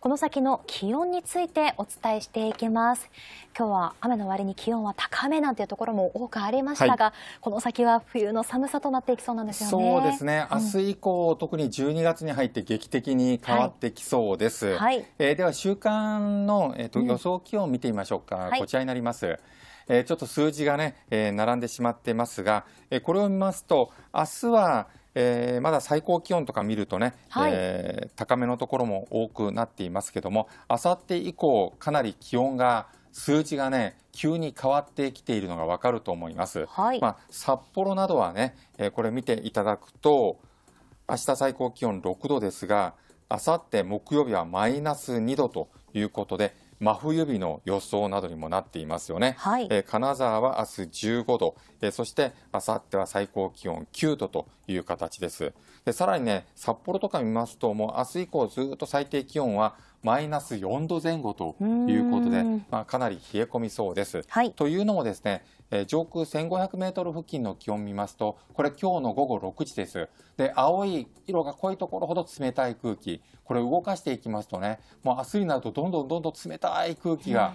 この先の気温についてお伝えしていきます。今日は雨の割に気温は高めなんていうところも多くありましたが、はい、この先は冬の寒さとなっていきそうなんですよね。そうですね。明日以降、うん、特に12月に入って劇的に変わってきそうです。はい。えー、では週間の、えーと、と予想気温を見てみましょうか。うん、こちらになります。はいえー、ちょっと数字がね、えー、並んでしまってますが、えー、これを見ますと、明日はえー、まだ最高気温とか見るとね、はい、えー、高めのところも多くなっていますけども、あさって以降、かなり気温が数字がね急に変わってきているのがわかると思います、はい、まあ、札幌などはね、えー、これ見ていただくと明日最高気温6度ですがあさって木曜日はマイナス2度ということで真冬日の予想などにもなっていますよね。はい、えー、金沢は明日15度、えー、そしてあさっては最高気温9度という形です。でさらにね、札幌とか見ますと、もう明日以降ずっと最低気温はマイナス4度前後ということで、まあ、かなり冷え込みそうです。はい、というのもですね、えー、上空1500メートル付近の気温見ますと、これ今日の午後6時です。で、青い色が濃いところほど冷たい空気、これ動かしていきますとね、もう明日になるとどんどんどんどん冷たい空気が、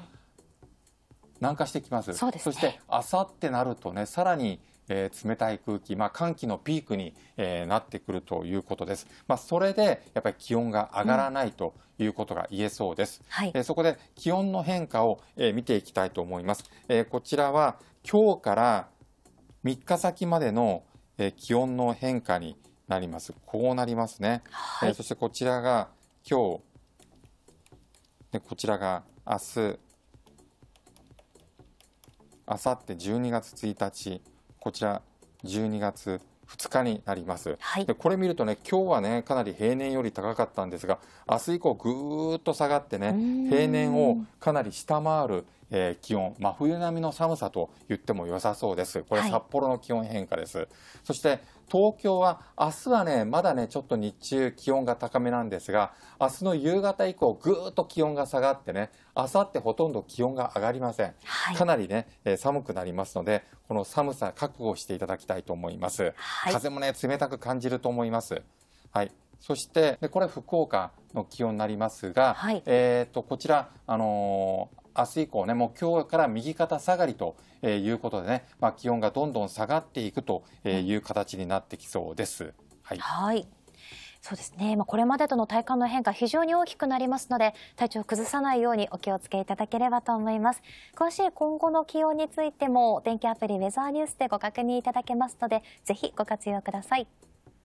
南下してきます。そ、ね、してあさってなるとね、さらにえー、冷たい空気、まあ、寒気のピークに、えー、なってくるということです。まあ、それでやっぱり気温が上がらないということが言えそうです。うんはい、えー、そこで気温の変化を、えー、見ていきたいと思います。えー、こちらは今日から3日先までの、えー、気温の変化になります。こうなりますね。はい、えー、そしてこちらが今日、でこちらが明日、あさって12月1日こちら12月2日になります、はい、でこれ見るとね今日はねかなり平年より高かったんですが明日以降ぐーっと下がってね平年をかなり下回るえー、気温、真冬並みの寒さと言っても良さそうです。これ札幌の気温変化です。はい、そして東京は明日はね、まだね、ちょっと日中気温が高めなんですが、明日の夕方以降、ぐーっと気温が下がってね、明後日ほとんど気温が上がりません。はい、かなりね、えー、寒くなりますので、この寒さ覚悟していただきたいと思います。はい、風もね、冷たく感じると思います。はい。そして、でこれ福岡の気温になりますが、はい、えっ、と、こちら、あのー明日以降ね、もう今日から右肩下がりということでね、まあ、気温がどんどん下がっていくという形になってきそうです。はい。はいそうですね、まあ、これまでとの体感の変化非常に大きくなりますので体調を崩さないようにお気をつけいただければと思います詳しい今後の気温についてもお天気アプリウェザーニュースでご確認いただけますのでぜひご活用ください。